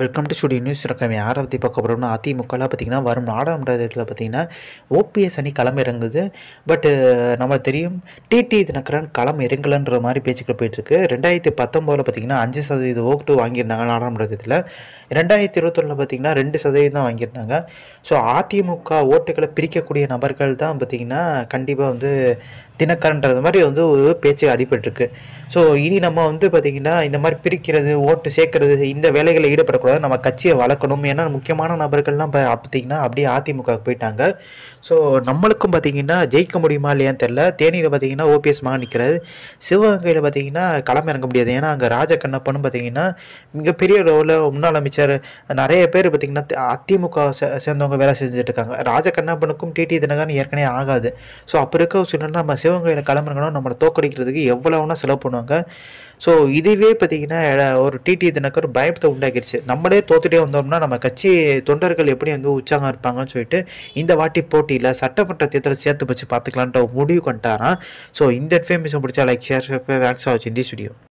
welcome to studio news இருக்கும் யாரை பற்றி பார்க்க போகிறோம்னா அதிமுகலாம் பார்த்திங்கன்னா வரும் நாடாளுமன்றத்தில் பார்த்திங்கன்னா ஓபிஎஸ் அணி களம் இறங்குது பட்டு நம்மளுக்கு தெரியும் டிடி தினகரன் களம் இறங்கலைன்ற மாதிரி பேச்சுக்கள் போயிட்டுருக்கு ரெண்டாயிரத்தி பத்தொம்போதில் பார்த்திங்கன்னா அஞ்சு சதவீத ஓட்டு வாங்கியிருந்தாங்க நாடாளுமன்றத்தில் ரெண்டாயிரத்தி இருபத்தொன்னில் பார்த்திங்கன்னா ரெண்டு சதவீதம் தான் வாங்கியிருந்தாங்க ஸோ அதிமுக ஓட்டுகளை பிரிக்கக்கூடிய நபர்கள் தான் பார்த்திங்கன்னா கண்டிப்பாக வந்து தினக்கரன்றது மாதிரி வந்து ஒரு பேச்சு அடிபட்டுருக்கு ஸோ இனி நம்ம வந்து பார்த்திங்கன்னா இந்த மாதிரி பிரிக்கிறது ஓட்டு சேர்க்கறது இந்த வேலைகளை ஈடுபடக்கூடாது அப்போ நம்ம கட்சியை வளர்க்கணும் ஏன்னா முக்கியமான நபர்கள்லாம் இப்போ பார்த்தீங்கன்னா அப்படியே அதிமுக போயிட்டாங்க ஸோ நம்மளுக்கும் பார்த்தீங்கன்னா ஜெயிக்க முடியுமா இல்லையான்னு தெரில தேனியில் பார்த்தீங்கன்னா ஓபிஎஸ் மகன் நிற்கிறாரு சிவகங்கையில் பார்த்தீங்கன்னா களம் இறங்க முடியாது ஏன்னா அங்கே ராஜ கண்ணப்பனும் பார்த்தீங்கன்னா மிகப்பெரிய ரோலில் முன்னாள் அமைச்சர் நிறைய பேர் பார்த்தீங்கன்னா அதிமுக சேர்ந்தவங்க வேலை செஞ்சுட்டு இருக்காங்க ராஜ கண்ணப்பனுக்கும் டிடி தினகரன் ஏற்கனவே ஆகாது ஸோ அப்போ இருக்க சூழ்நிலை நம்ம சிவகங்கையில் களம் இறங்கணும் நம்மளை தோக்கடிக்கிறதுக்கு எவ்வளோனா செலவு பண்ணுவாங்க ஸோ இதுவே பார்த்தீங்கன்னா ஒரு டிடி தினகர் பயத்தை உண்டாக்கிடுச்சு நம்ம நம்மளே தோத்துட்டே வந்தோம்னா நம்ம கட்சி தொண்டர்கள் எப்படி வந்து உற்சாகம் இருப்பாங்கன்னு சொல்லிட்டு இந்த வாட்டி போட்டியில் சட்டமன்ற தேர்தலை சேர்த்து வச்சு பார்த்துக்கலான்ற முடிவு கொண்டாரான் ஸோ இந்த இன்ஃபர்மேஷன் பிடிச்சா லைக் ஷேர் தேங்க்ஸ் ஆச்சு இந்த வீடியோ